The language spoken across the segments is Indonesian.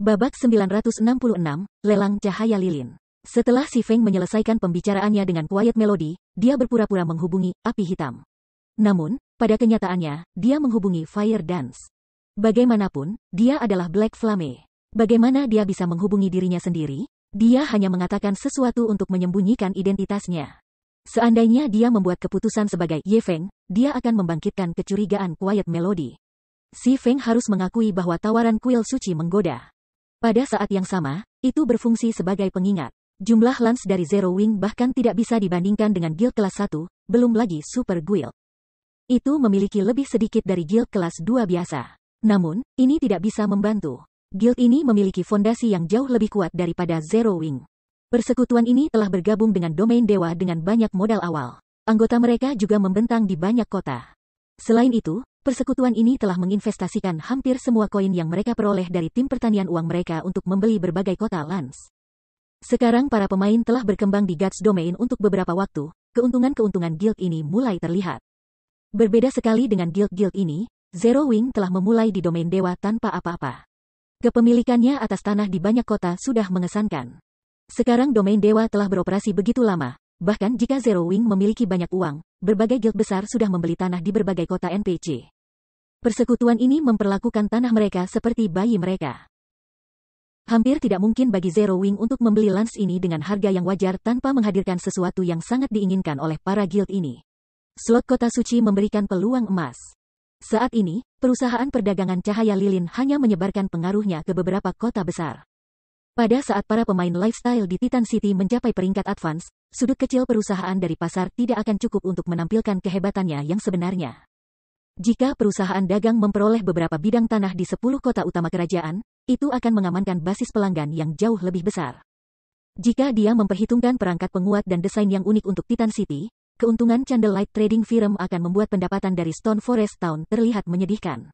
Babak 966, Lelang Cahaya Lilin. Setelah si Feng menyelesaikan pembicaraannya dengan quiet melody, dia berpura-pura menghubungi api hitam. Namun, pada kenyataannya, dia menghubungi Fire Dance. Bagaimanapun, dia adalah Black Flame. Bagaimana dia bisa menghubungi dirinya sendiri? Dia hanya mengatakan sesuatu untuk menyembunyikan identitasnya. Seandainya dia membuat keputusan sebagai Ye Feng, dia akan membangkitkan kecurigaan Quiet Melody. Si Feng harus mengakui bahwa tawaran kuil suci menggoda. Pada saat yang sama, itu berfungsi sebagai pengingat. Jumlah lans dari Zero Wing bahkan tidak bisa dibandingkan dengan guild kelas 1, belum lagi Super Guild. Itu memiliki lebih sedikit dari guild kelas 2 biasa. Namun, ini tidak bisa membantu. Guild ini memiliki fondasi yang jauh lebih kuat daripada Zero Wing. Persekutuan ini telah bergabung dengan domain dewa dengan banyak modal awal. Anggota mereka juga membentang di banyak kota. Selain itu, Persekutuan ini telah menginvestasikan hampir semua koin yang mereka peroleh dari tim pertanian uang mereka untuk membeli berbagai kota Lans. Sekarang para pemain telah berkembang di Guts Domain untuk beberapa waktu, keuntungan-keuntungan guild ini mulai terlihat. Berbeda sekali dengan guild-guild ini, Zero Wing telah memulai di domain dewa tanpa apa-apa. Kepemilikannya atas tanah di banyak kota sudah mengesankan. Sekarang domain dewa telah beroperasi begitu lama, bahkan jika Zero Wing memiliki banyak uang, berbagai guild besar sudah membeli tanah di berbagai kota NPC. Persekutuan ini memperlakukan tanah mereka seperti bayi mereka. Hampir tidak mungkin bagi Zero Wing untuk membeli lands ini dengan harga yang wajar tanpa menghadirkan sesuatu yang sangat diinginkan oleh para guild ini. Slot kota suci memberikan peluang emas. Saat ini, perusahaan perdagangan cahaya lilin hanya menyebarkan pengaruhnya ke beberapa kota besar. Pada saat para pemain lifestyle di Titan City mencapai peringkat advance, sudut kecil perusahaan dari pasar tidak akan cukup untuk menampilkan kehebatannya yang sebenarnya. Jika perusahaan dagang memperoleh beberapa bidang tanah di 10 kota utama kerajaan, itu akan mengamankan basis pelanggan yang jauh lebih besar. Jika dia memperhitungkan perangkat penguat dan desain yang unik untuk Titan City, keuntungan Candlelight Trading Firm akan membuat pendapatan dari Stone Forest Town terlihat menyedihkan.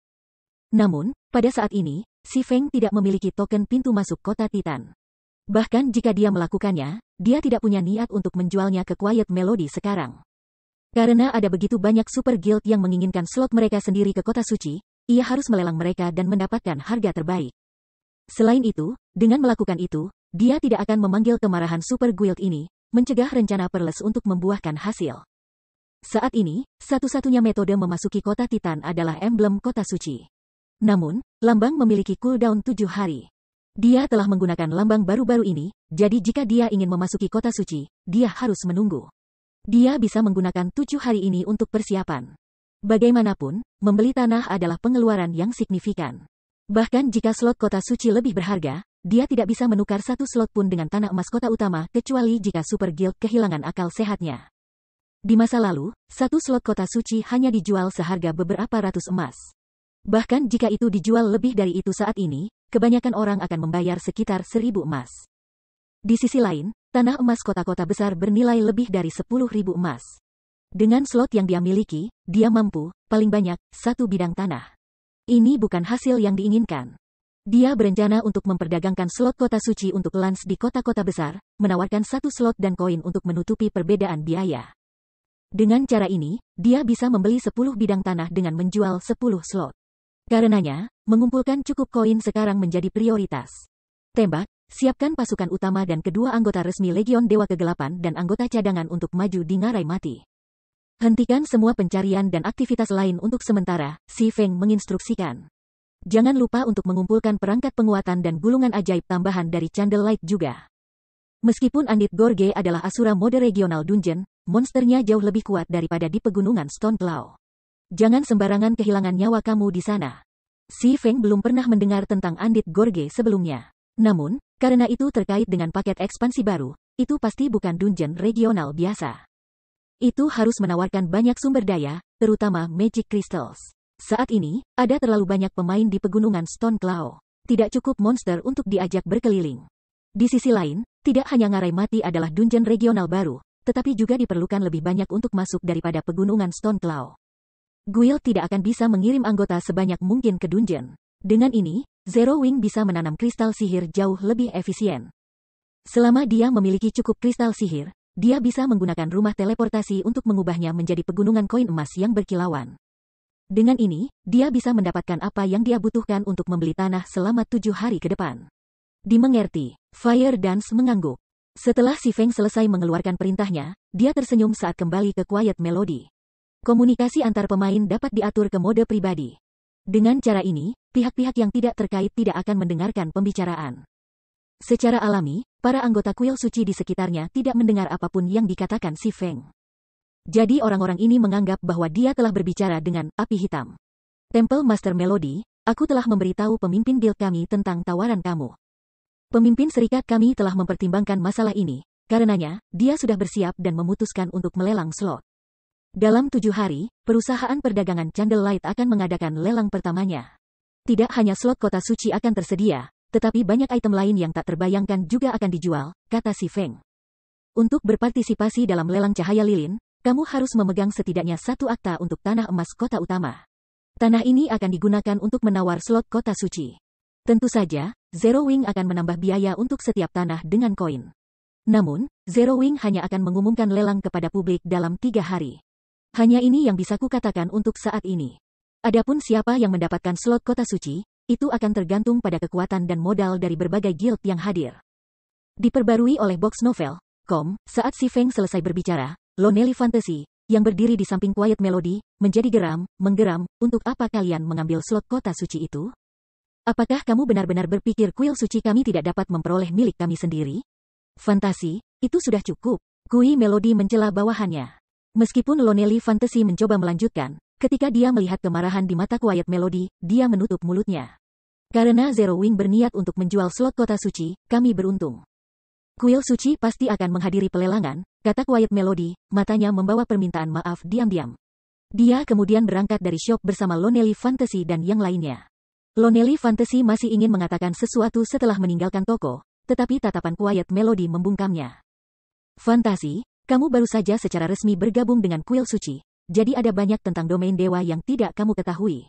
Namun, pada saat ini, Si Feng tidak memiliki token pintu masuk kota Titan. Bahkan jika dia melakukannya, dia tidak punya niat untuk menjualnya ke Quiet Melody sekarang. Karena ada begitu banyak super guild yang menginginkan slot mereka sendiri ke kota suci, ia harus melelang mereka dan mendapatkan harga terbaik. Selain itu, dengan melakukan itu, dia tidak akan memanggil kemarahan super guild ini, mencegah rencana Perles untuk membuahkan hasil. Saat ini, satu-satunya metode memasuki kota Titan adalah emblem kota suci. Namun, lambang memiliki cooldown tujuh hari. Dia telah menggunakan lambang baru-baru ini, jadi jika dia ingin memasuki kota suci, dia harus menunggu. Dia bisa menggunakan tujuh hari ini untuk persiapan. Bagaimanapun, membeli tanah adalah pengeluaran yang signifikan. Bahkan jika slot kota suci lebih berharga, dia tidak bisa menukar satu slot pun dengan tanah emas kota utama kecuali jika Super Guild kehilangan akal sehatnya. Di masa lalu, satu slot kota suci hanya dijual seharga beberapa ratus emas. Bahkan jika itu dijual lebih dari itu saat ini, kebanyakan orang akan membayar sekitar seribu emas. Di sisi lain, tanah emas kota-kota besar bernilai lebih dari sepuluh ribu emas. Dengan slot yang dia miliki, dia mampu, paling banyak, satu bidang tanah. Ini bukan hasil yang diinginkan. Dia berencana untuk memperdagangkan slot kota suci untuk lans di kota-kota besar, menawarkan satu slot dan koin untuk menutupi perbedaan biaya. Dengan cara ini, dia bisa membeli 10 bidang tanah dengan menjual 10 slot. Karenanya, mengumpulkan cukup koin sekarang menjadi prioritas. Tembak, siapkan pasukan utama dan kedua anggota resmi Legion Dewa Kegelapan dan anggota cadangan untuk maju di ngarai mati. Hentikan semua pencarian dan aktivitas lain untuk sementara, Si Feng menginstruksikan. Jangan lupa untuk mengumpulkan perangkat penguatan dan gulungan ajaib tambahan dari Candlelight juga. Meskipun Andit Gorge adalah asura mode regional dungeon, monsternya jauh lebih kuat daripada di pegunungan Stoneclaw. Jangan sembarangan kehilangan nyawa kamu di sana. Si Feng belum pernah mendengar tentang Andit Gorge sebelumnya. Namun, karena itu terkait dengan paket ekspansi baru, itu pasti bukan dungeon regional biasa. Itu harus menawarkan banyak sumber daya, terutama magic crystals. Saat ini, ada terlalu banyak pemain di pegunungan Stone Claw. Tidak cukup monster untuk diajak berkeliling. Di sisi lain, tidak hanya ngarai mati adalah dungeon regional baru, tetapi juga diperlukan lebih banyak untuk masuk daripada pegunungan Stone Claw. Guild tidak akan bisa mengirim anggota sebanyak mungkin ke dungeon. Dengan ini, Zero Wing bisa menanam kristal sihir jauh lebih efisien. Selama dia memiliki cukup kristal sihir, dia bisa menggunakan rumah teleportasi untuk mengubahnya menjadi pegunungan koin emas yang berkilauan. Dengan ini, dia bisa mendapatkan apa yang dia butuhkan untuk membeli tanah selama tujuh hari ke depan. Dimengerti, Fire Dance mengangguk. Setelah si Feng selesai mengeluarkan perintahnya, dia tersenyum saat kembali ke Quiet Melody komunikasi antar pemain dapat diatur ke mode pribadi. Dengan cara ini, pihak-pihak yang tidak terkait tidak akan mendengarkan pembicaraan. Secara alami, para anggota kuil suci di sekitarnya tidak mendengar apapun yang dikatakan si Feng. Jadi orang-orang ini menganggap bahwa dia telah berbicara dengan api hitam. Temple Master Melody, aku telah memberitahu pemimpin guild kami tentang tawaran kamu. Pemimpin serikat kami telah mempertimbangkan masalah ini, karenanya, dia sudah bersiap dan memutuskan untuk melelang slot. Dalam tujuh hari, perusahaan perdagangan Candlelight akan mengadakan lelang pertamanya. Tidak hanya slot kota suci akan tersedia, tetapi banyak item lain yang tak terbayangkan juga akan dijual, kata si Feng. Untuk berpartisipasi dalam lelang cahaya lilin, kamu harus memegang setidaknya satu akta untuk tanah emas kota utama. Tanah ini akan digunakan untuk menawar slot kota suci. Tentu saja, Zero Wing akan menambah biaya untuk setiap tanah dengan koin. Namun, Zero Wing hanya akan mengumumkan lelang kepada publik dalam tiga hari. Hanya ini yang bisa kukatakan untuk saat ini. Adapun siapa yang mendapatkan slot kota suci, itu akan tergantung pada kekuatan dan modal dari berbagai guild yang hadir. Diperbarui oleh box novel, com, saat si Feng selesai berbicara, Lonely Fantasy, yang berdiri di samping Quiet Melody, menjadi geram, menggeram, untuk apa kalian mengambil slot kota suci itu? Apakah kamu benar-benar berpikir kuil suci kami tidak dapat memperoleh milik kami sendiri? Fantasi, itu sudah cukup. Kui Melody mencela bawahannya. Meskipun Lonely Fantasy mencoba melanjutkan, ketika dia melihat kemarahan di mata Quiet Melody, dia menutup mulutnya. Karena Zero Wing berniat untuk menjual slot kota suci, kami beruntung. Kuil suci pasti akan menghadiri pelelangan, kata Quiet Melody, matanya membawa permintaan maaf diam-diam. Dia kemudian berangkat dari shop bersama Lonely Fantasy dan yang lainnya. Lonely Fantasy masih ingin mengatakan sesuatu setelah meninggalkan toko, tetapi tatapan Quiet Melody membungkamnya. Fantasi, kamu baru saja secara resmi bergabung dengan kuil suci, jadi ada banyak tentang domain dewa yang tidak kamu ketahui.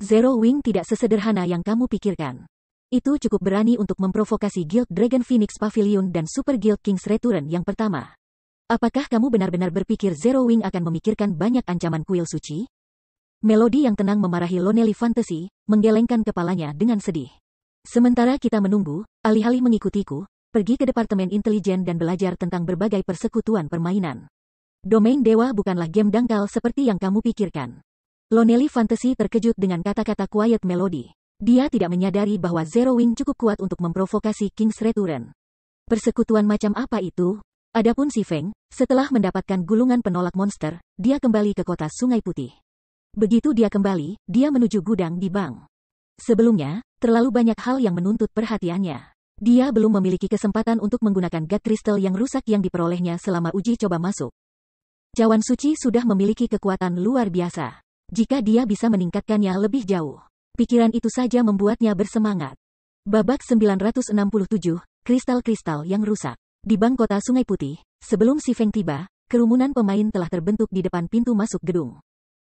Zero Wing tidak sesederhana yang kamu pikirkan. Itu cukup berani untuk memprovokasi Guild Dragon Phoenix Pavilion dan Super Guild King's Return yang pertama. Apakah kamu benar-benar berpikir Zero Wing akan memikirkan banyak ancaman kuil suci? Melodi yang tenang memarahi Lonely Fantasy, menggelengkan kepalanya dengan sedih. Sementara kita menunggu, alih-alih mengikutiku, pergi ke Departemen Intelijen dan belajar tentang berbagai persekutuan permainan. Domain dewa bukanlah game dangkal seperti yang kamu pikirkan. Lonely Fantasy terkejut dengan kata-kata Quiet Melody. Dia tidak menyadari bahwa Zero Wing cukup kuat untuk memprovokasi King's Return. Persekutuan macam apa itu? Adapun si Feng, setelah mendapatkan gulungan penolak monster, dia kembali ke kota Sungai Putih. Begitu dia kembali, dia menuju gudang di bank. Sebelumnya, terlalu banyak hal yang menuntut perhatiannya. Dia belum memiliki kesempatan untuk menggunakan God kristal yang rusak yang diperolehnya selama uji coba masuk. Jawan suci sudah memiliki kekuatan luar biasa. Jika dia bisa meningkatkannya lebih jauh, pikiran itu saja membuatnya bersemangat. Babak 967, kristal-kristal yang rusak. Di bank kota Sungai Putih, sebelum si Feng tiba, kerumunan pemain telah terbentuk di depan pintu masuk gedung.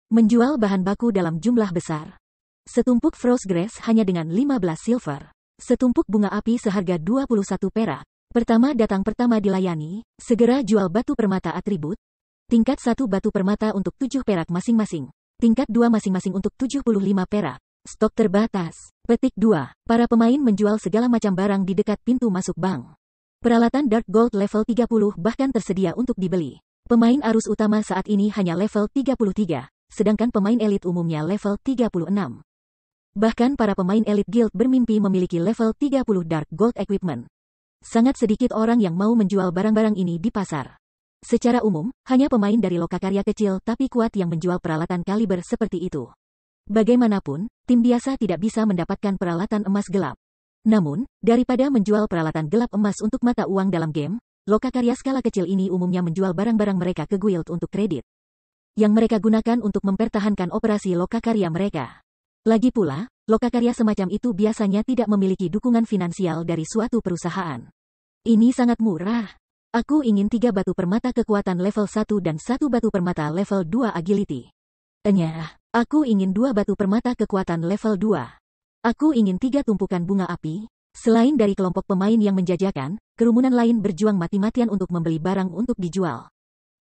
Menjual bahan baku dalam jumlah besar. Setumpuk Frost Grass hanya dengan 15 silver. Setumpuk bunga api seharga 21 perak. Pertama datang pertama dilayani, segera jual batu permata atribut. Tingkat 1 batu permata untuk 7 perak masing-masing. Tingkat 2 masing-masing untuk 75 perak. Stok terbatas. Petik 2. Para pemain menjual segala macam barang di dekat pintu masuk bank. Peralatan Dark Gold level 30 bahkan tersedia untuk dibeli. Pemain arus utama saat ini hanya level 33, sedangkan pemain elit umumnya level 36. Bahkan para pemain elit guild bermimpi memiliki level 30 Dark Gold Equipment. Sangat sedikit orang yang mau menjual barang-barang ini di pasar. Secara umum, hanya pemain dari lokakarya kecil tapi kuat yang menjual peralatan kaliber seperti itu. Bagaimanapun, tim biasa tidak bisa mendapatkan peralatan emas gelap. Namun, daripada menjual peralatan gelap emas untuk mata uang dalam game, lokakarya skala kecil ini umumnya menjual barang-barang mereka ke guild untuk kredit. Yang mereka gunakan untuk mempertahankan operasi lokakarya mereka. Lagi pula, lokakarya semacam itu biasanya tidak memiliki dukungan finansial dari suatu perusahaan. Ini sangat murah. Aku ingin tiga batu permata kekuatan level 1 dan satu batu permata level 2 agility. Enyah, aku ingin dua batu permata kekuatan level 2. Aku ingin tiga tumpukan bunga api. Selain dari kelompok pemain yang menjajakan, kerumunan lain berjuang mati-matian untuk membeli barang untuk dijual.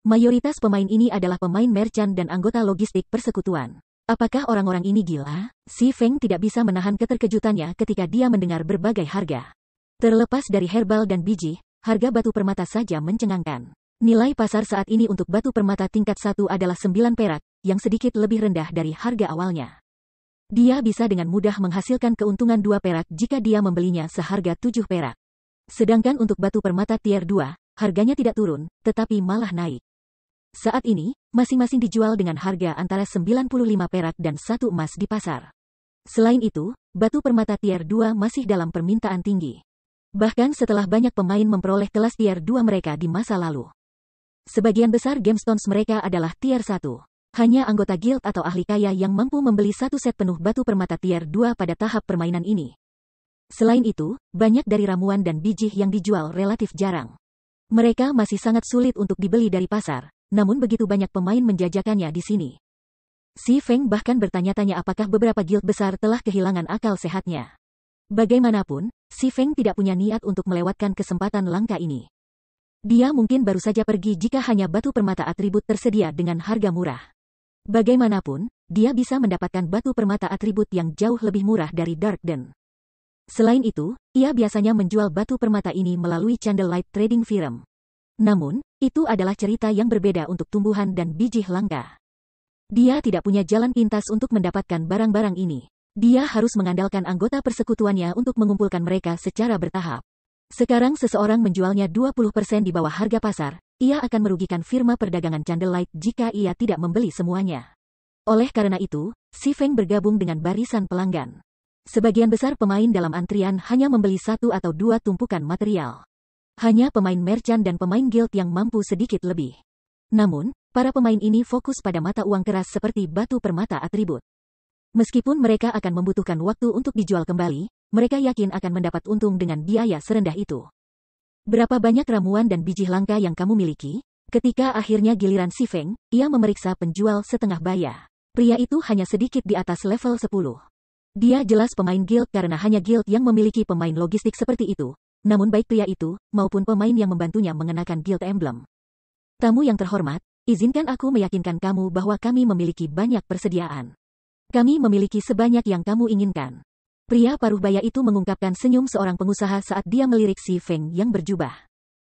Mayoritas pemain ini adalah pemain merchant dan anggota logistik persekutuan. Apakah orang-orang ini gila? Si Feng tidak bisa menahan keterkejutannya ketika dia mendengar berbagai harga. Terlepas dari herbal dan biji, harga batu permata saja mencengangkan. Nilai pasar saat ini untuk batu permata tingkat satu adalah 9 perak, yang sedikit lebih rendah dari harga awalnya. Dia bisa dengan mudah menghasilkan keuntungan 2 perak jika dia membelinya seharga tujuh perak. Sedangkan untuk batu permata tier 2, harganya tidak turun, tetapi malah naik. Saat ini, masing-masing dijual dengan harga antara 95 perak dan satu emas di pasar. Selain itu, batu permata tier 2 masih dalam permintaan tinggi. Bahkan setelah banyak pemain memperoleh kelas tier 2 mereka di masa lalu. Sebagian besar gemstones mereka adalah tier 1. Hanya anggota guild atau ahli kaya yang mampu membeli satu set penuh batu permata tier 2 pada tahap permainan ini. Selain itu, banyak dari ramuan dan biji yang dijual relatif jarang. Mereka masih sangat sulit untuk dibeli dari pasar, namun begitu banyak pemain menjajakannya di sini. Si Feng bahkan bertanya-tanya apakah beberapa guild besar telah kehilangan akal sehatnya. Bagaimanapun, Si Feng tidak punya niat untuk melewatkan kesempatan langka ini. Dia mungkin baru saja pergi jika hanya batu permata atribut tersedia dengan harga murah. Bagaimanapun, dia bisa mendapatkan batu permata atribut yang jauh lebih murah dari Darkden. Selain itu, ia biasanya menjual batu permata ini melalui Candlelight Trading Firm. Namun, itu adalah cerita yang berbeda untuk tumbuhan dan biji langka. Dia tidak punya jalan pintas untuk mendapatkan barang-barang ini. Dia harus mengandalkan anggota persekutuannya untuk mengumpulkan mereka secara bertahap. Sekarang seseorang menjualnya 20% di bawah harga pasar, ia akan merugikan firma perdagangan Candlelight jika ia tidak membeli semuanya. Oleh karena itu, Si Feng bergabung dengan barisan pelanggan. Sebagian besar pemain dalam antrian hanya membeli satu atau dua tumpukan material. Hanya pemain merchant dan pemain guild yang mampu sedikit lebih. Namun, para pemain ini fokus pada mata uang keras seperti batu permata atribut. Meskipun mereka akan membutuhkan waktu untuk dijual kembali, mereka yakin akan mendapat untung dengan biaya serendah itu. Berapa banyak ramuan dan biji langka yang kamu miliki? Ketika akhirnya giliran si Feng, ia memeriksa penjual setengah baya. Pria itu hanya sedikit di atas level 10. Dia jelas pemain guild karena hanya guild yang memiliki pemain logistik seperti itu, namun baik pria itu, maupun pemain yang membantunya mengenakan guild emblem. Tamu yang terhormat, izinkan aku meyakinkan kamu bahwa kami memiliki banyak persediaan. Kami memiliki sebanyak yang kamu inginkan. Pria paruh baya itu mengungkapkan senyum seorang pengusaha saat dia melirik si Feng yang berjubah.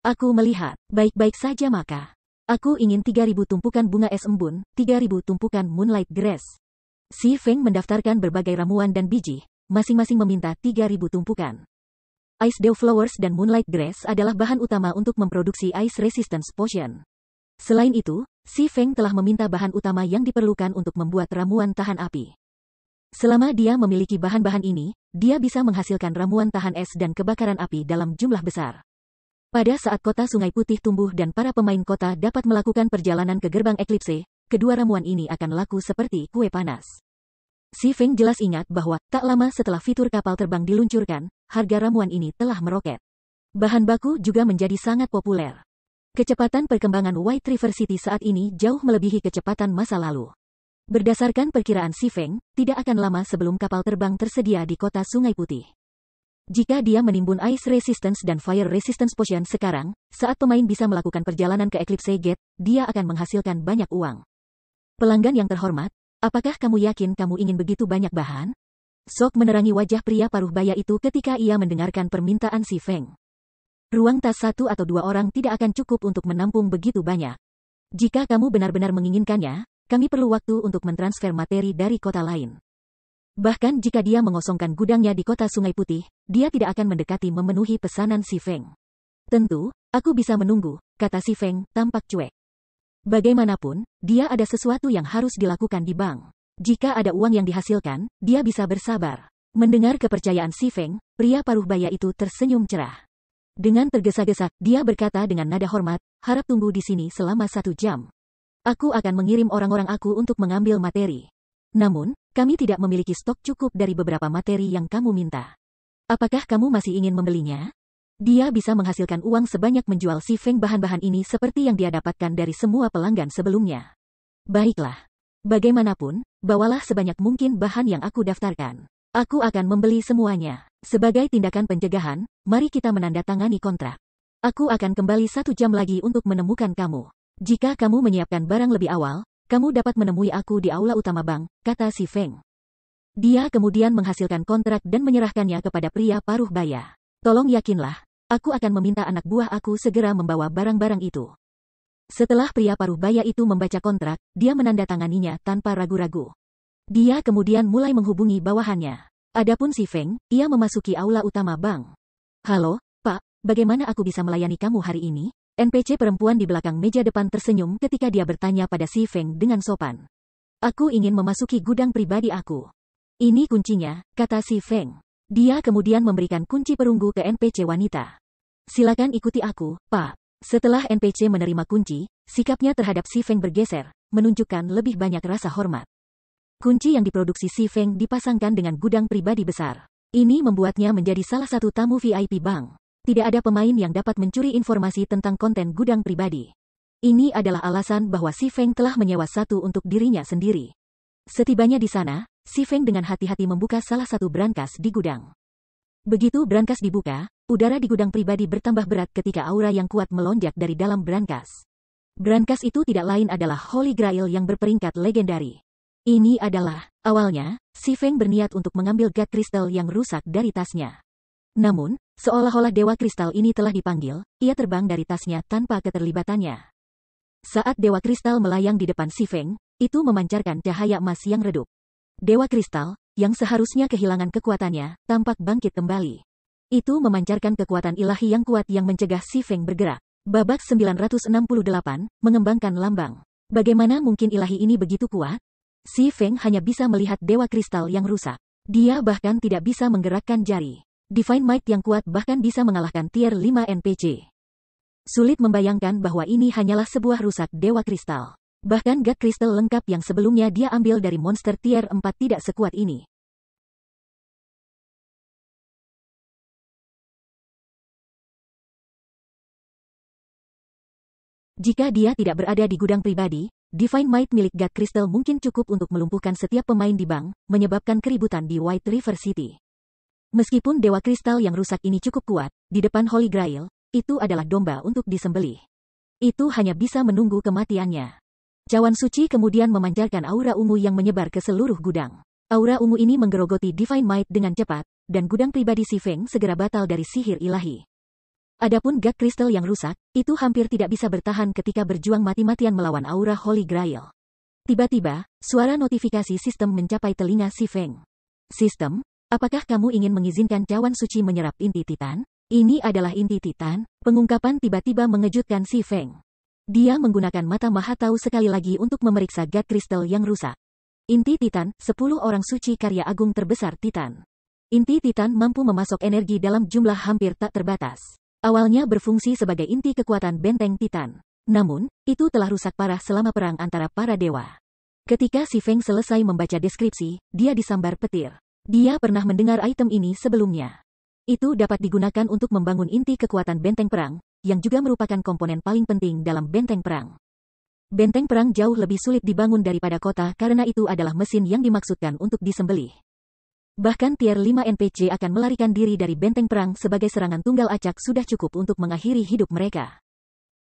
Aku melihat, baik-baik saja maka. Aku ingin 3000 tumpukan bunga es embun, 3000 tumpukan moonlight grass. Si Feng mendaftarkan berbagai ramuan dan biji, masing-masing meminta 3000 tumpukan. Ice Dew Flowers dan Moonlight Grass adalah bahan utama untuk memproduksi Ice Resistance Potion. Selain itu, Si Feng telah meminta bahan utama yang diperlukan untuk membuat ramuan tahan api. Selama dia memiliki bahan-bahan ini, dia bisa menghasilkan ramuan tahan es dan kebakaran api dalam jumlah besar. Pada saat kota Sungai Putih tumbuh dan para pemain kota dapat melakukan perjalanan ke gerbang eklipse, kedua ramuan ini akan laku seperti kue panas. Si Feng jelas ingat bahwa, tak lama setelah fitur kapal terbang diluncurkan, harga ramuan ini telah meroket. Bahan baku juga menjadi sangat populer. Kecepatan perkembangan White River City saat ini jauh melebihi kecepatan masa lalu. Berdasarkan perkiraan Si Feng, tidak akan lama sebelum kapal terbang tersedia di kota Sungai Putih. Jika dia menimbun Ice Resistance dan Fire Resistance Potion sekarang, saat pemain bisa melakukan perjalanan ke Eclipse Gate, dia akan menghasilkan banyak uang. Pelanggan yang terhormat, Apakah kamu yakin kamu ingin begitu banyak bahan? Sok menerangi wajah pria paruh baya itu ketika ia mendengarkan permintaan si Feng. Ruang tas satu atau dua orang tidak akan cukup untuk menampung begitu banyak. Jika kamu benar-benar menginginkannya, kami perlu waktu untuk mentransfer materi dari kota lain. Bahkan jika dia mengosongkan gudangnya di kota Sungai Putih, dia tidak akan mendekati memenuhi pesanan si Feng. Tentu, aku bisa menunggu, kata si Feng, tampak cuek. Bagaimanapun, dia ada sesuatu yang harus dilakukan di bank. Jika ada uang yang dihasilkan, dia bisa bersabar. Mendengar kepercayaan Si Feng, pria paruh baya itu tersenyum cerah. Dengan tergesa-gesa, dia berkata dengan nada hormat, harap tunggu di sini selama satu jam. Aku akan mengirim orang-orang aku untuk mengambil materi. Namun, kami tidak memiliki stok cukup dari beberapa materi yang kamu minta. Apakah kamu masih ingin membelinya? Dia bisa menghasilkan uang sebanyak menjual si Feng bahan-bahan ini seperti yang dia dapatkan dari semua pelanggan sebelumnya. Baiklah. Bagaimanapun, bawalah sebanyak mungkin bahan yang aku daftarkan. Aku akan membeli semuanya. Sebagai tindakan pencegahan, mari kita menandatangani kontrak. Aku akan kembali satu jam lagi untuk menemukan kamu. Jika kamu menyiapkan barang lebih awal, kamu dapat menemui aku di aula utama bank, kata si Feng. Dia kemudian menghasilkan kontrak dan menyerahkannya kepada pria paruh baya. Tolong yakinlah, Aku akan meminta anak buah aku segera membawa barang-barang itu. Setelah pria paruh baya itu membaca kontrak, dia menandatanganinya tanpa ragu-ragu. Dia kemudian mulai menghubungi bawahannya. Adapun si Feng, ia memasuki aula utama bank. Halo, Pak, bagaimana aku bisa melayani kamu hari ini? NPC perempuan di belakang meja depan tersenyum ketika dia bertanya pada si Feng dengan sopan. Aku ingin memasuki gudang pribadi aku. Ini kuncinya, kata si Feng. Dia kemudian memberikan kunci perunggu ke NPC wanita. Silakan ikuti aku, Pak. Setelah NPC menerima kunci, sikapnya terhadap Si Feng bergeser, menunjukkan lebih banyak rasa hormat. Kunci yang diproduksi Si Feng dipasangkan dengan gudang pribadi besar. Ini membuatnya menjadi salah satu tamu VIP bank. Tidak ada pemain yang dapat mencuri informasi tentang konten gudang pribadi. Ini adalah alasan bahwa Si Feng telah menyewa satu untuk dirinya sendiri. Setibanya di sana, Si Feng dengan hati-hati membuka salah satu brankas di gudang. Begitu brankas dibuka, udara di gudang pribadi bertambah berat ketika aura yang kuat melonjak dari dalam brankas. Brankas itu tidak lain adalah Holy Grail yang berperingkat legendari. Ini adalah, awalnya, si Feng berniat untuk mengambil God Crystal yang rusak dari tasnya. Namun, seolah-olah Dewa Kristal ini telah dipanggil, ia terbang dari tasnya tanpa keterlibatannya. Saat Dewa Kristal melayang di depan si Feng, itu memancarkan cahaya emas yang redup. Dewa Kristal, yang seharusnya kehilangan kekuatannya, tampak bangkit kembali. Itu memancarkan kekuatan ilahi yang kuat yang mencegah Si Feng bergerak. Babak 968, mengembangkan lambang. Bagaimana mungkin ilahi ini begitu kuat? Si Feng hanya bisa melihat Dewa Kristal yang rusak. Dia bahkan tidak bisa menggerakkan jari. Divine Might yang kuat bahkan bisa mengalahkan tier 5 NPC. Sulit membayangkan bahwa ini hanyalah sebuah rusak Dewa Kristal. Bahkan God kristal lengkap yang sebelumnya dia ambil dari monster tier 4 tidak sekuat ini. Jika dia tidak berada di gudang pribadi, Divine Might milik God Crystal mungkin cukup untuk melumpuhkan setiap pemain di bank, menyebabkan keributan di White River City. Meskipun Dewa Kristal yang rusak ini cukup kuat, di depan Holy Grail, itu adalah domba untuk disembelih. Itu hanya bisa menunggu kematiannya. Cawan suci kemudian memancarkan aura ungu yang menyebar ke seluruh gudang. Aura ungu ini menggerogoti Divine Might dengan cepat, dan gudang pribadi Si Feng segera batal dari sihir ilahi. Adapun gak kristal yang rusak, itu hampir tidak bisa bertahan ketika berjuang mati-matian melawan aura Holy Grail. Tiba-tiba, suara notifikasi sistem mencapai telinga Si Feng. Sistem, apakah kamu ingin mengizinkan cawan suci menyerap inti titan? Ini adalah inti titan, pengungkapan tiba-tiba mengejutkan Si Feng. Dia menggunakan mata Mahatau sekali lagi untuk memeriksa gat kristal yang rusak. Inti Titan, 10 orang suci karya agung terbesar Titan. Inti Titan mampu memasok energi dalam jumlah hampir tak terbatas. Awalnya berfungsi sebagai inti kekuatan benteng Titan. Namun, itu telah rusak parah selama perang antara para dewa. Ketika si Feng selesai membaca deskripsi, dia disambar petir. Dia pernah mendengar item ini sebelumnya. Itu dapat digunakan untuk membangun inti kekuatan benteng perang, yang juga merupakan komponen paling penting dalam benteng perang. Benteng perang jauh lebih sulit dibangun daripada kota karena itu adalah mesin yang dimaksudkan untuk disembelih. Bahkan tier 5 NPC akan melarikan diri dari benteng perang sebagai serangan tunggal acak sudah cukup untuk mengakhiri hidup mereka.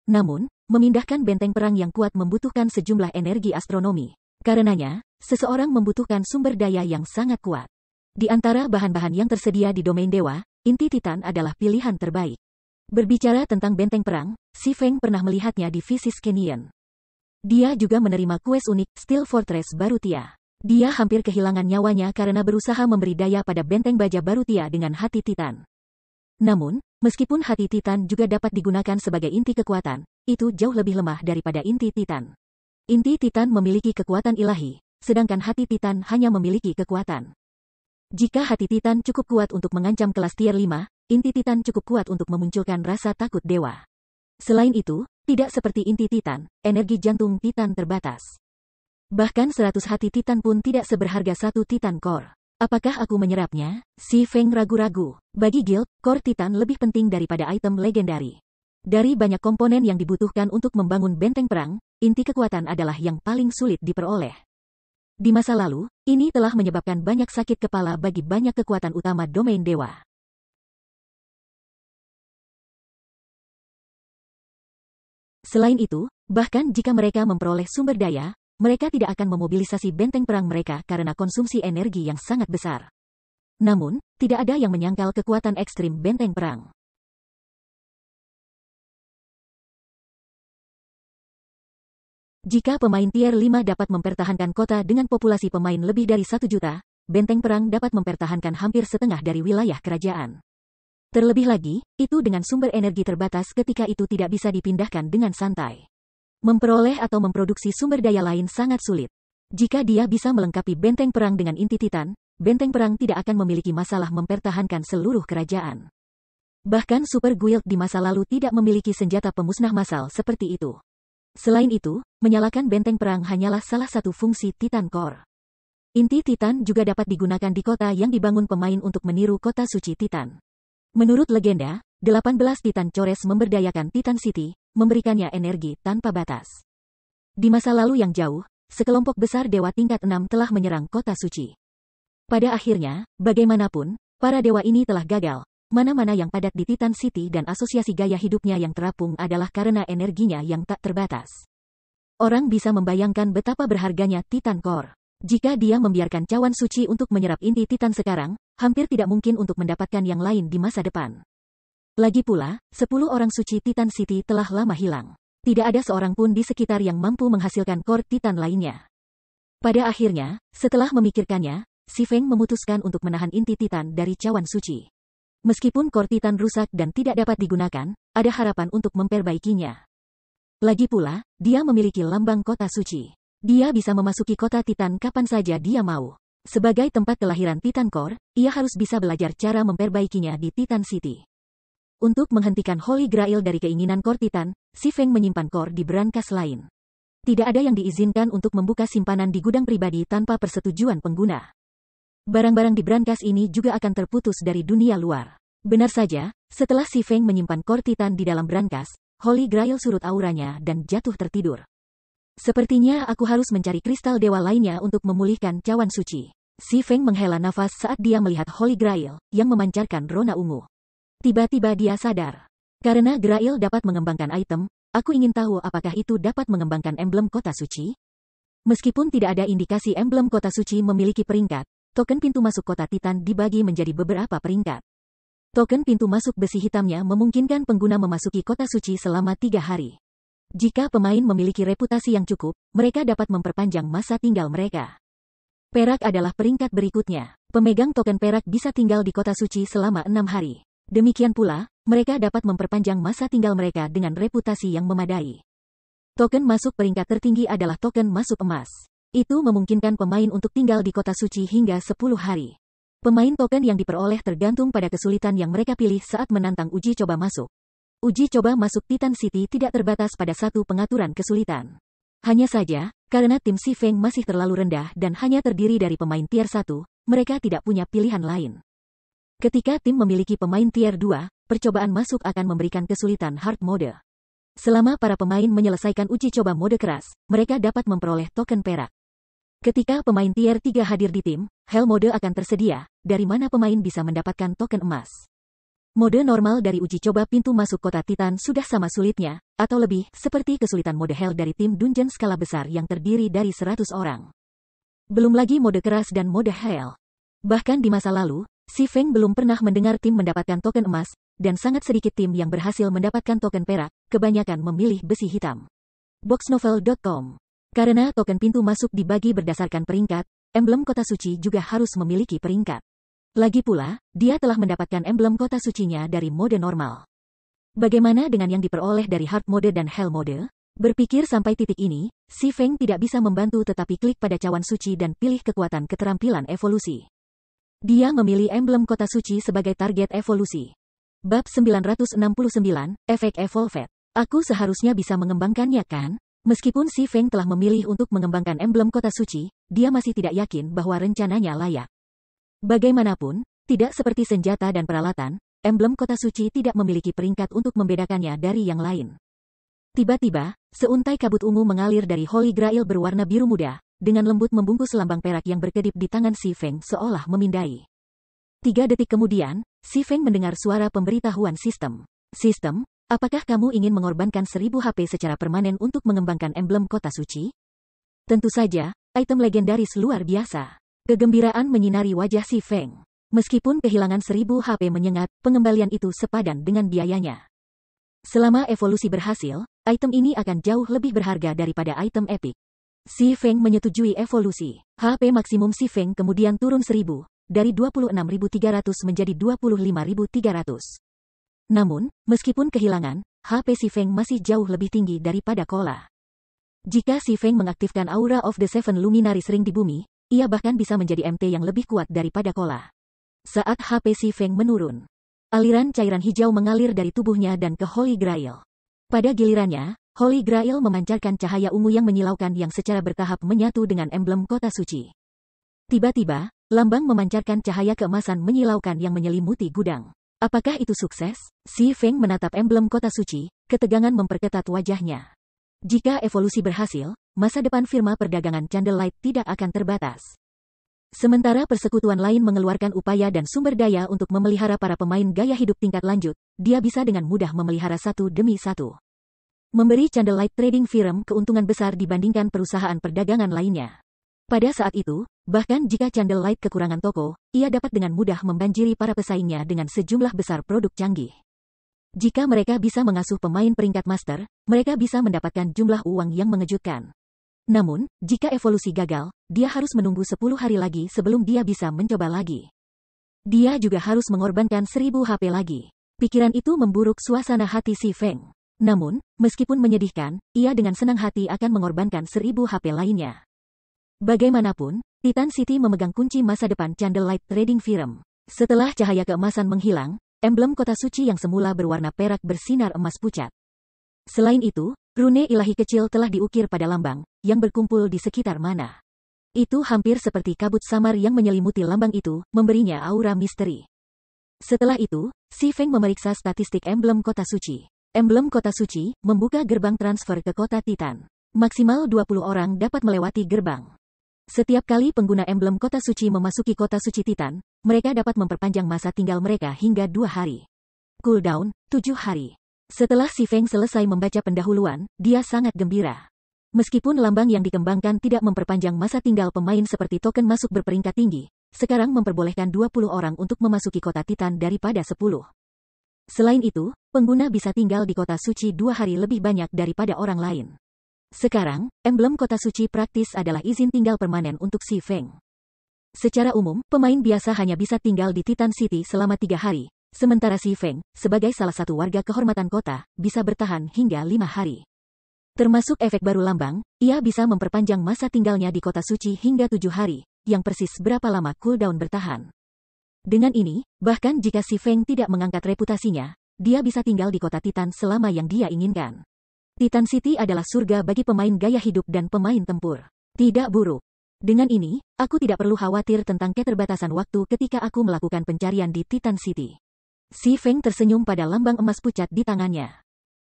Namun, memindahkan benteng perang yang kuat membutuhkan sejumlah energi astronomi. Karenanya, seseorang membutuhkan sumber daya yang sangat kuat. Di antara bahan-bahan yang tersedia di domain dewa, inti titan adalah pilihan terbaik. Berbicara tentang benteng perang, Si Feng pernah melihatnya di Visi Canyon. Dia juga menerima kues unik, Steel Fortress Barutia. Dia hampir kehilangan nyawanya karena berusaha memberi daya pada benteng baja Barutia dengan hati Titan. Namun, meskipun hati Titan juga dapat digunakan sebagai inti kekuatan, itu jauh lebih lemah daripada inti Titan. Inti Titan memiliki kekuatan ilahi, sedangkan hati Titan hanya memiliki kekuatan. Jika hati Titan cukup kuat untuk mengancam kelas tier 5, inti Titan cukup kuat untuk memunculkan rasa takut dewa. Selain itu, tidak seperti inti Titan, energi jantung Titan terbatas. Bahkan seratus hati Titan pun tidak seberharga satu Titan Core. Apakah aku menyerapnya? Si Feng ragu-ragu. Bagi guild, core Titan lebih penting daripada item legendari. Dari banyak komponen yang dibutuhkan untuk membangun benteng perang, inti kekuatan adalah yang paling sulit diperoleh. Di masa lalu, ini telah menyebabkan banyak sakit kepala bagi banyak kekuatan utama domain dewa. Selain itu, bahkan jika mereka memperoleh sumber daya, mereka tidak akan memobilisasi benteng perang mereka karena konsumsi energi yang sangat besar. Namun, tidak ada yang menyangkal kekuatan ekstrim benteng perang. Jika pemain tier 5 dapat mempertahankan kota dengan populasi pemain lebih dari satu juta, benteng perang dapat mempertahankan hampir setengah dari wilayah kerajaan. Terlebih lagi, itu dengan sumber energi terbatas ketika itu tidak bisa dipindahkan dengan santai. Memperoleh atau memproduksi sumber daya lain sangat sulit. Jika dia bisa melengkapi benteng perang dengan inti titan, benteng perang tidak akan memiliki masalah mempertahankan seluruh kerajaan. Bahkan Super Guild di masa lalu tidak memiliki senjata pemusnah massal seperti itu. Selain itu, menyalakan benteng perang hanyalah salah satu fungsi Titan Core. Inti Titan juga dapat digunakan di kota yang dibangun pemain untuk meniru kota suci Titan. Menurut legenda, 18 Titan Chores memberdayakan Titan City, memberikannya energi tanpa batas. Di masa lalu yang jauh, sekelompok besar dewa tingkat enam telah menyerang kota suci. Pada akhirnya, bagaimanapun, para dewa ini telah gagal, mana-mana yang padat di Titan City dan asosiasi gaya hidupnya yang terapung adalah karena energinya yang tak terbatas. Orang bisa membayangkan betapa berharganya Titan Core. Jika dia membiarkan cawan suci untuk menyerap inti Titan sekarang, hampir tidak mungkin untuk mendapatkan yang lain di masa depan. Lagi pula, sepuluh orang suci Titan City telah lama hilang. Tidak ada seorang pun di sekitar yang mampu menghasilkan core Titan lainnya. Pada akhirnya, setelah memikirkannya, Si Feng memutuskan untuk menahan inti Titan dari cawan suci. Meskipun core Titan rusak dan tidak dapat digunakan, ada harapan untuk memperbaikinya. Lagi pula, dia memiliki lambang kota suci. Dia bisa memasuki kota Titan kapan saja dia mau. Sebagai tempat kelahiran Titan Core, ia harus bisa belajar cara memperbaikinya di Titan City. Untuk menghentikan Holy Grail dari keinginan Core Titan, Si Feng menyimpan Core di berangkas lain. Tidak ada yang diizinkan untuk membuka simpanan di gudang pribadi tanpa persetujuan pengguna. Barang-barang di berangkas ini juga akan terputus dari dunia luar. Benar saja, setelah Si Feng menyimpan Core Titan di dalam berangkas, Holy Grail surut auranya dan jatuh tertidur. Sepertinya aku harus mencari kristal dewa lainnya untuk memulihkan cawan suci. Si Feng menghela nafas saat dia melihat Holy Grail, yang memancarkan rona ungu. Tiba-tiba dia sadar. Karena Grail dapat mengembangkan item, aku ingin tahu apakah itu dapat mengembangkan emblem kota suci? Meskipun tidak ada indikasi emblem kota suci memiliki peringkat, token pintu masuk kota Titan dibagi menjadi beberapa peringkat. Token pintu masuk besi hitamnya memungkinkan pengguna memasuki kota suci selama tiga hari. Jika pemain memiliki reputasi yang cukup, mereka dapat memperpanjang masa tinggal mereka. Perak adalah peringkat berikutnya. Pemegang token perak bisa tinggal di kota suci selama enam hari. Demikian pula, mereka dapat memperpanjang masa tinggal mereka dengan reputasi yang memadai. Token masuk peringkat tertinggi adalah token masuk emas. Itu memungkinkan pemain untuk tinggal di kota suci hingga 10 hari. Pemain token yang diperoleh tergantung pada kesulitan yang mereka pilih saat menantang uji coba masuk, Uji coba masuk Titan City tidak terbatas pada satu pengaturan kesulitan. Hanya saja, karena tim Si Feng masih terlalu rendah dan hanya terdiri dari pemain tier 1, mereka tidak punya pilihan lain. Ketika tim memiliki pemain tier 2, percobaan masuk akan memberikan kesulitan hard mode. Selama para pemain menyelesaikan uji coba mode keras, mereka dapat memperoleh token perak. Ketika pemain tier 3 hadir di tim, hell mode akan tersedia, dari mana pemain bisa mendapatkan token emas. Mode normal dari uji coba pintu masuk kota Titan sudah sama sulitnya, atau lebih, seperti kesulitan mode Hell dari tim dungeon skala besar yang terdiri dari 100 orang. Belum lagi mode keras dan mode Hell. Bahkan di masa lalu, Si Feng belum pernah mendengar tim mendapatkan token emas, dan sangat sedikit tim yang berhasil mendapatkan token perak, kebanyakan memilih besi hitam. Boxnovel.com Karena token pintu masuk dibagi berdasarkan peringkat, emblem kota suci juga harus memiliki peringkat. Lagi pula, dia telah mendapatkan emblem kota sucinya dari mode normal. Bagaimana dengan yang diperoleh dari hard mode dan hell mode? Berpikir sampai titik ini, Si Feng tidak bisa membantu tetapi klik pada cawan suci dan pilih kekuatan keterampilan evolusi. Dia memilih emblem kota suci sebagai target evolusi. Bab 969, Efek Evolved. Aku seharusnya bisa mengembangkannya kan? Meskipun Si Feng telah memilih untuk mengembangkan emblem kota suci, dia masih tidak yakin bahwa rencananya layak. Bagaimanapun, tidak seperti senjata dan peralatan, emblem kota suci tidak memiliki peringkat untuk membedakannya dari yang lain. Tiba-tiba, seuntai kabut ungu mengalir dari Holy Grail berwarna biru muda, dengan lembut membungkus lambang perak yang berkedip di tangan Si Feng seolah memindai. Tiga detik kemudian, Si Feng mendengar suara pemberitahuan sistem. Sistem, apakah kamu ingin mengorbankan seribu HP secara permanen untuk mengembangkan emblem kota suci? Tentu saja, item legendaris luar biasa. Kegembiraan menyinari wajah si Feng. Meskipun kehilangan seribu HP menyengat, pengembalian itu sepadan dengan biayanya. Selama evolusi berhasil, item ini akan jauh lebih berharga daripada item epic. Si Feng menyetujui evolusi. HP maksimum Si Feng kemudian turun seribu dari 26.300 menjadi 25.300. Namun, meskipun kehilangan, HP Si Feng masih jauh lebih tinggi daripada Kola. Jika Si Feng mengaktifkan Aura of the Seven Luminaries Ring di bumi, ia bahkan bisa menjadi MT yang lebih kuat daripada Kola. Saat HP Si Feng menurun, aliran cairan hijau mengalir dari tubuhnya dan ke Holy Grail. Pada gilirannya, Holy Grail memancarkan cahaya ungu yang menyilaukan yang secara bertahap menyatu dengan emblem kota suci. Tiba-tiba, lambang memancarkan cahaya keemasan menyilaukan yang menyelimuti gudang. Apakah itu sukses? Si Feng menatap emblem kota suci, ketegangan memperketat wajahnya. Jika evolusi berhasil, masa depan firma perdagangan Candlelight tidak akan terbatas. Sementara persekutuan lain mengeluarkan upaya dan sumber daya untuk memelihara para pemain gaya hidup tingkat lanjut, dia bisa dengan mudah memelihara satu demi satu. Memberi Candlelight Trading Firm keuntungan besar dibandingkan perusahaan perdagangan lainnya. Pada saat itu, bahkan jika Candlelight kekurangan toko, ia dapat dengan mudah membanjiri para pesaingnya dengan sejumlah besar produk canggih. Jika mereka bisa mengasuh pemain peringkat master, mereka bisa mendapatkan jumlah uang yang mengejutkan. Namun, jika evolusi gagal, dia harus menunggu 10 hari lagi sebelum dia bisa mencoba lagi. Dia juga harus mengorbankan 1000 HP lagi. Pikiran itu memburuk suasana hati si Feng. Namun, meskipun menyedihkan, ia dengan senang hati akan mengorbankan 1000 HP lainnya. Bagaimanapun, Titan City memegang kunci masa depan Candlelight Trading Firm. Setelah cahaya keemasan menghilang, emblem kota suci yang semula berwarna perak bersinar emas pucat. Selain itu, Rune ilahi kecil telah diukir pada lambang, yang berkumpul di sekitar mana. Itu hampir seperti kabut samar yang menyelimuti lambang itu, memberinya aura misteri. Setelah itu, Si Feng memeriksa statistik emblem kota suci. Emblem kota suci, membuka gerbang transfer ke kota Titan. Maksimal 20 orang dapat melewati gerbang. Setiap kali pengguna emblem kota suci memasuki kota suci Titan, mereka dapat memperpanjang masa tinggal mereka hingga dua hari. Cooldown, 7 hari. Setelah Si Feng selesai membaca pendahuluan, dia sangat gembira. Meskipun lambang yang dikembangkan tidak memperpanjang masa tinggal pemain seperti token masuk berperingkat tinggi, sekarang memperbolehkan 20 orang untuk memasuki kota Titan daripada 10. Selain itu, pengguna bisa tinggal di kota suci dua hari lebih banyak daripada orang lain. Sekarang, emblem kota suci praktis adalah izin tinggal permanen untuk Si Feng. Secara umum, pemain biasa hanya bisa tinggal di Titan City selama tiga hari, Sementara Si Feng, sebagai salah satu warga kehormatan kota, bisa bertahan hingga lima hari. Termasuk efek baru lambang, ia bisa memperpanjang masa tinggalnya di kota suci hingga tujuh hari, yang persis berapa lama cooldown bertahan. Dengan ini, bahkan jika Si Feng tidak mengangkat reputasinya, dia bisa tinggal di kota Titan selama yang dia inginkan. Titan City adalah surga bagi pemain gaya hidup dan pemain tempur. Tidak buruk. Dengan ini, aku tidak perlu khawatir tentang keterbatasan waktu ketika aku melakukan pencarian di Titan City. Si Feng tersenyum pada lambang emas pucat di tangannya.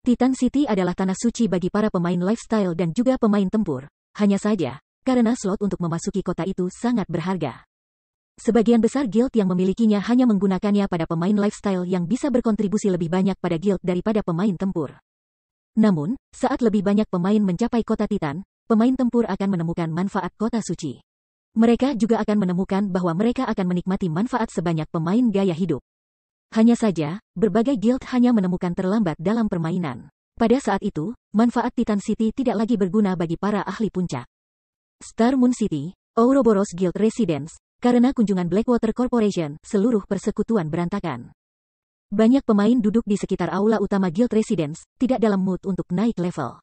Titan City adalah tanah suci bagi para pemain lifestyle dan juga pemain tempur. Hanya saja, karena slot untuk memasuki kota itu sangat berharga. Sebagian besar guild yang memilikinya hanya menggunakannya pada pemain lifestyle yang bisa berkontribusi lebih banyak pada guild daripada pemain tempur. Namun, saat lebih banyak pemain mencapai kota Titan, pemain tempur akan menemukan manfaat kota suci. Mereka juga akan menemukan bahwa mereka akan menikmati manfaat sebanyak pemain gaya hidup. Hanya saja, berbagai guild hanya menemukan terlambat dalam permainan. Pada saat itu, manfaat Titan City tidak lagi berguna bagi para ahli puncak. Star Moon City, Ouroboros Guild Residence, karena kunjungan Blackwater Corporation, seluruh persekutuan berantakan. Banyak pemain duduk di sekitar aula utama Guild Residence, tidak dalam mood untuk naik level.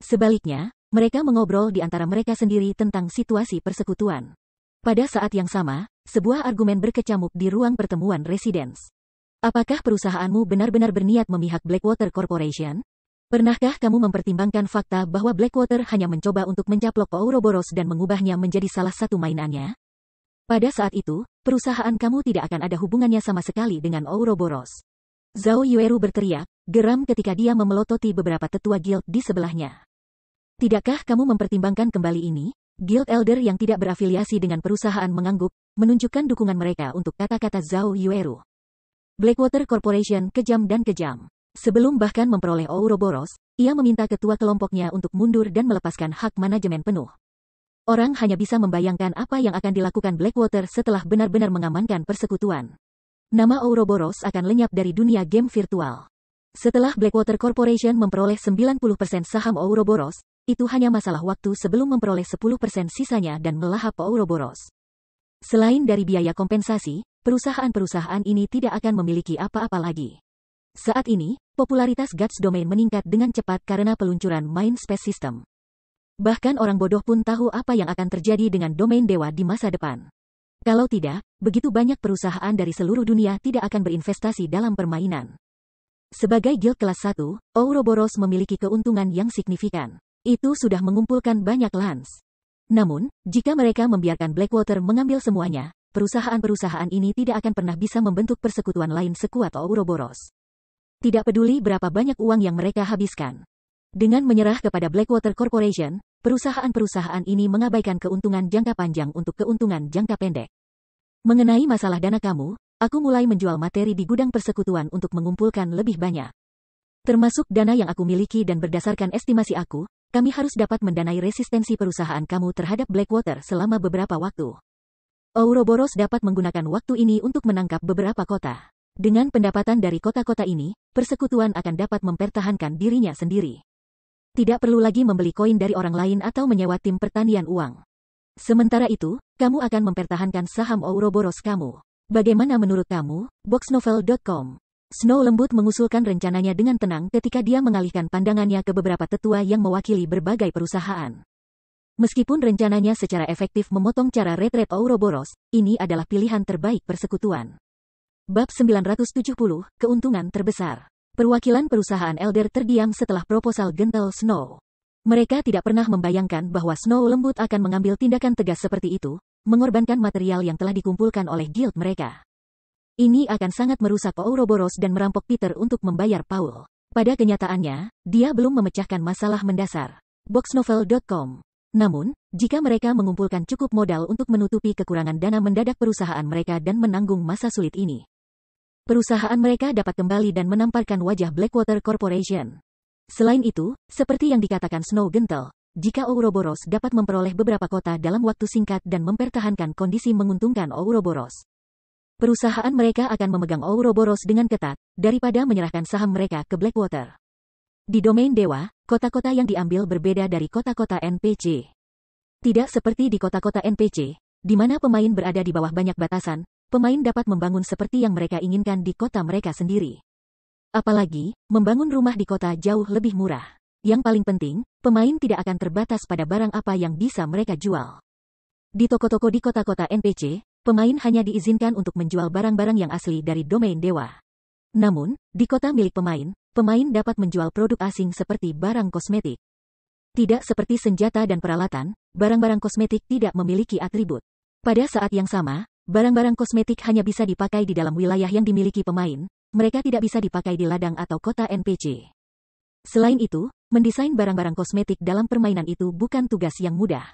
Sebaliknya, mereka mengobrol di antara mereka sendiri tentang situasi persekutuan. Pada saat yang sama, sebuah argumen berkecamuk di ruang pertemuan Residence. Apakah perusahaanmu benar-benar berniat memihak Blackwater Corporation? Pernahkah kamu mempertimbangkan fakta bahwa Blackwater hanya mencoba untuk mencaplok Ouroboros dan mengubahnya menjadi salah satu mainannya? Pada saat itu, perusahaan kamu tidak akan ada hubungannya sama sekali dengan Ouroboros. Zhao Yueru berteriak, geram ketika dia memelototi beberapa tetua guild di sebelahnya. Tidakkah kamu mempertimbangkan kembali ini? Guild Elder yang tidak berafiliasi dengan perusahaan mengangguk, menunjukkan dukungan mereka untuk kata-kata Zhao Yueru. Blackwater Corporation kejam dan kejam. Sebelum bahkan memperoleh Ouroboros, ia meminta ketua kelompoknya untuk mundur dan melepaskan hak manajemen penuh. Orang hanya bisa membayangkan apa yang akan dilakukan Blackwater setelah benar-benar mengamankan persekutuan. Nama Ouroboros akan lenyap dari dunia game virtual. Setelah Blackwater Corporation memperoleh 90% saham Ouroboros, itu hanya masalah waktu sebelum memperoleh 10% sisanya dan melahap Ouroboros. Selain dari biaya kompensasi, perusahaan-perusahaan ini tidak akan memiliki apa-apa lagi. Saat ini, popularitas Guts Domain meningkat dengan cepat karena peluncuran Mindspace System. Bahkan orang bodoh pun tahu apa yang akan terjadi dengan domain dewa di masa depan. Kalau tidak, begitu banyak perusahaan dari seluruh dunia tidak akan berinvestasi dalam permainan. Sebagai guild kelas 1, Ouroboros memiliki keuntungan yang signifikan. Itu sudah mengumpulkan banyak lans. Namun, jika mereka membiarkan Blackwater mengambil semuanya, perusahaan-perusahaan ini tidak akan pernah bisa membentuk persekutuan lain sekuat Ouroboros. Tidak peduli berapa banyak uang yang mereka habiskan. Dengan menyerah kepada Blackwater Corporation, perusahaan-perusahaan ini mengabaikan keuntungan jangka panjang untuk keuntungan jangka pendek. Mengenai masalah dana kamu, aku mulai menjual materi di gudang persekutuan untuk mengumpulkan lebih banyak. Termasuk dana yang aku miliki dan berdasarkan estimasi aku, kami harus dapat mendanai resistensi perusahaan kamu terhadap Blackwater selama beberapa waktu. Ouroboros dapat menggunakan waktu ini untuk menangkap beberapa kota. Dengan pendapatan dari kota-kota ini, persekutuan akan dapat mempertahankan dirinya sendiri. Tidak perlu lagi membeli koin dari orang lain atau menyewa tim pertanian uang. Sementara itu, kamu akan mempertahankan saham Ouroboros kamu. Bagaimana menurut kamu? Boxnovel.com Snow lembut mengusulkan rencananya dengan tenang ketika dia mengalihkan pandangannya ke beberapa tetua yang mewakili berbagai perusahaan. Meskipun rencananya secara efektif memotong cara retret Ouroboros, ini adalah pilihan terbaik persekutuan. Bab 970, Keuntungan Terbesar Perwakilan perusahaan Elder terdiam setelah proposal gentle Snow. Mereka tidak pernah membayangkan bahwa Snow lembut akan mengambil tindakan tegas seperti itu, mengorbankan material yang telah dikumpulkan oleh guild mereka. Ini akan sangat merusak Ouroboros dan merampok Peter untuk membayar Paul. Pada kenyataannya, dia belum memecahkan masalah mendasar. Boxnovel.com namun, jika mereka mengumpulkan cukup modal untuk menutupi kekurangan dana mendadak perusahaan mereka dan menanggung masa sulit ini, perusahaan mereka dapat kembali dan menamparkan wajah Blackwater Corporation. Selain itu, seperti yang dikatakan Snow Gentle, jika Ouroboros dapat memperoleh beberapa kota dalam waktu singkat dan mempertahankan kondisi menguntungkan Ouroboros. Perusahaan mereka akan memegang Ouroboros dengan ketat, daripada menyerahkan saham mereka ke Blackwater. Di domain dewa, kota-kota yang diambil berbeda dari kota-kota NPC. Tidak seperti di kota-kota NPC, di mana pemain berada di bawah banyak batasan, pemain dapat membangun seperti yang mereka inginkan di kota mereka sendiri. Apalagi, membangun rumah di kota jauh lebih murah. Yang paling penting, pemain tidak akan terbatas pada barang apa yang bisa mereka jual. Di toko-toko di kota-kota NPC, pemain hanya diizinkan untuk menjual barang-barang yang asli dari domain dewa. Namun, di kota milik pemain, pemain dapat menjual produk asing seperti barang kosmetik. Tidak seperti senjata dan peralatan, barang-barang kosmetik tidak memiliki atribut. Pada saat yang sama, barang-barang kosmetik hanya bisa dipakai di dalam wilayah yang dimiliki pemain, mereka tidak bisa dipakai di ladang atau kota NPC. Selain itu, mendesain barang-barang kosmetik dalam permainan itu bukan tugas yang mudah.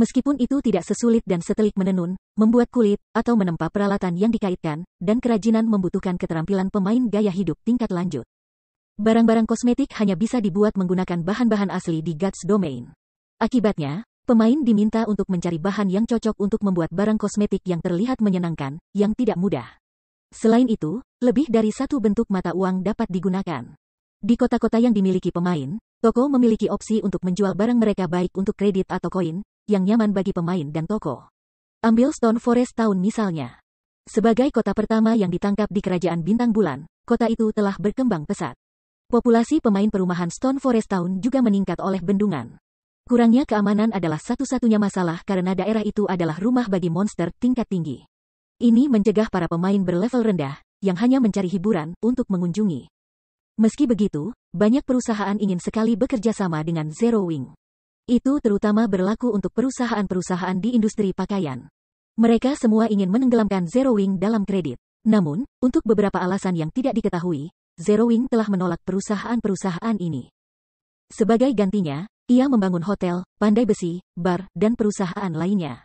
Meskipun itu tidak sesulit dan setelik menenun, membuat kulit, atau menempa peralatan yang dikaitkan, dan kerajinan membutuhkan keterampilan pemain gaya hidup tingkat lanjut. Barang-barang kosmetik hanya bisa dibuat menggunakan bahan-bahan asli di Guts Domain. Akibatnya, pemain diminta untuk mencari bahan yang cocok untuk membuat barang kosmetik yang terlihat menyenangkan, yang tidak mudah. Selain itu, lebih dari satu bentuk mata uang dapat digunakan. Di kota-kota yang dimiliki pemain, toko memiliki opsi untuk menjual barang mereka baik untuk kredit atau koin, yang nyaman bagi pemain dan toko. Ambil Stone Forest Town misalnya. Sebagai kota pertama yang ditangkap di kerajaan Bintang Bulan, kota itu telah berkembang pesat. Populasi pemain perumahan Stone Forest Town juga meningkat oleh bendungan. Kurangnya keamanan adalah satu-satunya masalah karena daerah itu adalah rumah bagi monster tingkat tinggi. Ini mencegah para pemain berlevel rendah, yang hanya mencari hiburan, untuk mengunjungi. Meski begitu, banyak perusahaan ingin sekali bekerja sama dengan Zero Wing. Itu terutama berlaku untuk perusahaan-perusahaan di industri pakaian. Mereka semua ingin menenggelamkan Zero Wing dalam kredit. Namun, untuk beberapa alasan yang tidak diketahui, Zero Wing telah menolak perusahaan-perusahaan ini. Sebagai gantinya, ia membangun hotel, pandai besi, bar, dan perusahaan lainnya.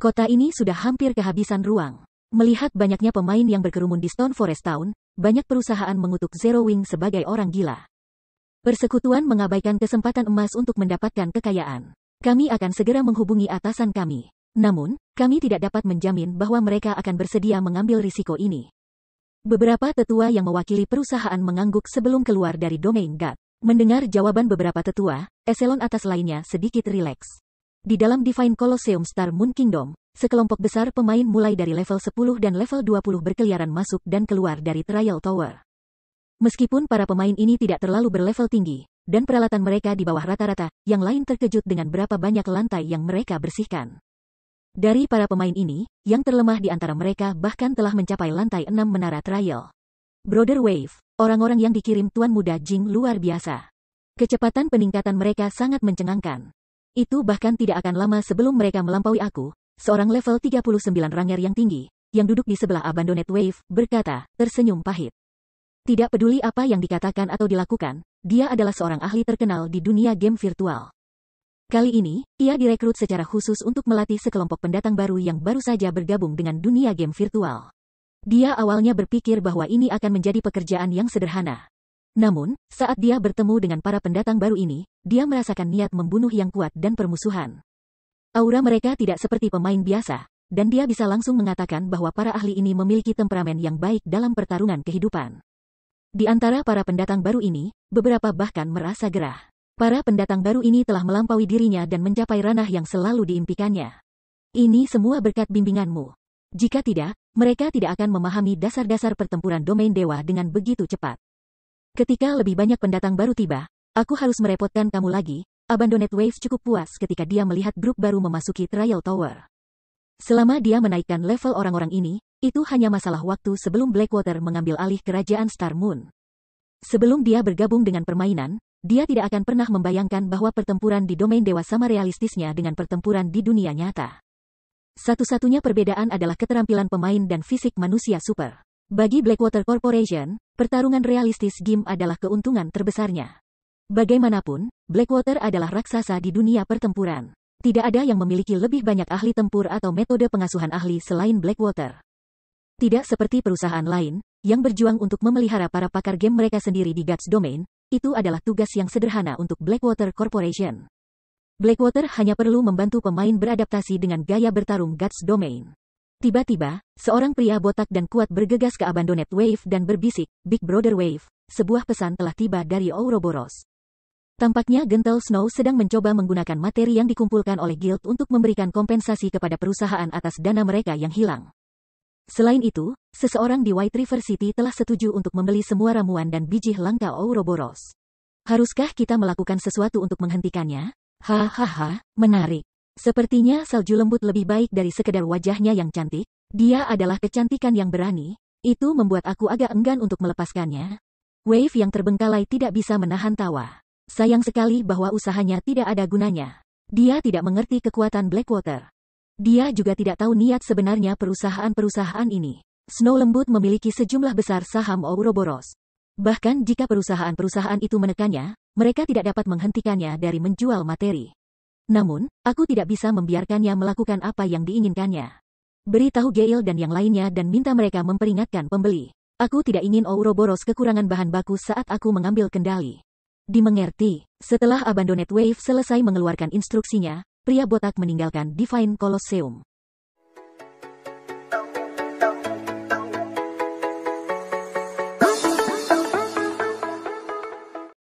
Kota ini sudah hampir kehabisan ruang. Melihat banyaknya pemain yang berkerumun di Stone Forest Town, banyak perusahaan mengutuk Zero Wing sebagai orang gila. Persekutuan mengabaikan kesempatan emas untuk mendapatkan kekayaan. Kami akan segera menghubungi atasan kami. Namun, kami tidak dapat menjamin bahwa mereka akan bersedia mengambil risiko ini. Beberapa tetua yang mewakili perusahaan mengangguk sebelum keluar dari domain GAT. Mendengar jawaban beberapa tetua, eselon atas lainnya sedikit rileks. Di dalam Divine Colosseum Star Moon Kingdom, sekelompok besar pemain mulai dari level 10 dan level 20 berkeliaran masuk dan keluar dari Trial Tower. Meskipun para pemain ini tidak terlalu berlevel tinggi, dan peralatan mereka di bawah rata-rata, yang lain terkejut dengan berapa banyak lantai yang mereka bersihkan. Dari para pemain ini, yang terlemah di antara mereka bahkan telah mencapai lantai 6 menara trial. Brother Wave, orang-orang yang dikirim Tuan Muda Jing luar biasa. Kecepatan peningkatan mereka sangat mencengangkan. Itu bahkan tidak akan lama sebelum mereka melampaui aku, seorang level 39 ranger yang tinggi, yang duduk di sebelah Abandoned Wave, berkata, tersenyum pahit. Tidak peduli apa yang dikatakan atau dilakukan, dia adalah seorang ahli terkenal di dunia game virtual. Kali ini, ia direkrut secara khusus untuk melatih sekelompok pendatang baru yang baru saja bergabung dengan dunia game virtual. Dia awalnya berpikir bahwa ini akan menjadi pekerjaan yang sederhana. Namun, saat dia bertemu dengan para pendatang baru ini, dia merasakan niat membunuh yang kuat dan permusuhan. Aura mereka tidak seperti pemain biasa, dan dia bisa langsung mengatakan bahwa para ahli ini memiliki temperamen yang baik dalam pertarungan kehidupan. Di antara para pendatang baru ini, beberapa bahkan merasa gerah. Para pendatang baru ini telah melampaui dirinya dan mencapai ranah yang selalu diimpikannya. Ini semua berkat bimbinganmu. Jika tidak, mereka tidak akan memahami dasar-dasar pertempuran domain dewa dengan begitu cepat. Ketika lebih banyak pendatang baru tiba, aku harus merepotkan kamu lagi, Abandoned Wave cukup puas ketika dia melihat grup baru memasuki Trial Tower. Selama dia menaikkan level orang-orang ini, itu hanya masalah waktu sebelum Blackwater mengambil alih kerajaan Star Moon. Sebelum dia bergabung dengan permainan, dia tidak akan pernah membayangkan bahwa pertempuran di domain dewa sama realistisnya dengan pertempuran di dunia nyata. Satu-satunya perbedaan adalah keterampilan pemain dan fisik manusia super. Bagi Blackwater Corporation, pertarungan realistis game adalah keuntungan terbesarnya. Bagaimanapun, Blackwater adalah raksasa di dunia pertempuran. Tidak ada yang memiliki lebih banyak ahli tempur atau metode pengasuhan ahli selain Blackwater. Tidak seperti perusahaan lain, yang berjuang untuk memelihara para pakar game mereka sendiri di Guts Domain, itu adalah tugas yang sederhana untuk Blackwater Corporation. Blackwater hanya perlu membantu pemain beradaptasi dengan gaya bertarung Guts Domain. Tiba-tiba, seorang pria botak dan kuat bergegas ke Abandoned Wave dan berbisik, Big Brother Wave, sebuah pesan telah tiba dari Ouroboros. Tampaknya Gentle Snow sedang mencoba menggunakan materi yang dikumpulkan oleh guild untuk memberikan kompensasi kepada perusahaan atas dana mereka yang hilang. Selain itu, seseorang di White River City telah setuju untuk membeli semua ramuan dan biji langka Ouroboros. Haruskah kita melakukan sesuatu untuk menghentikannya? Hahaha, menarik. Sepertinya salju lembut lebih baik dari sekedar wajahnya yang cantik. Dia adalah kecantikan yang berani. Itu membuat aku agak enggan untuk melepaskannya. Wave yang terbengkalai tidak bisa menahan tawa. Sayang sekali bahwa usahanya tidak ada gunanya. Dia tidak mengerti kekuatan Blackwater. Dia juga tidak tahu niat sebenarnya perusahaan-perusahaan ini. Snow lembut memiliki sejumlah besar saham Ouroboros. Bahkan jika perusahaan-perusahaan itu menekannya, mereka tidak dapat menghentikannya dari menjual materi. Namun, aku tidak bisa membiarkannya melakukan apa yang diinginkannya. Beritahu Gail dan yang lainnya dan minta mereka memperingatkan pembeli. Aku tidak ingin Ouroboros kekurangan bahan baku saat aku mengambil kendali. Dimengerti, setelah Abandoned Wave selesai mengeluarkan instruksinya, pria botak meninggalkan Divine Colosseum.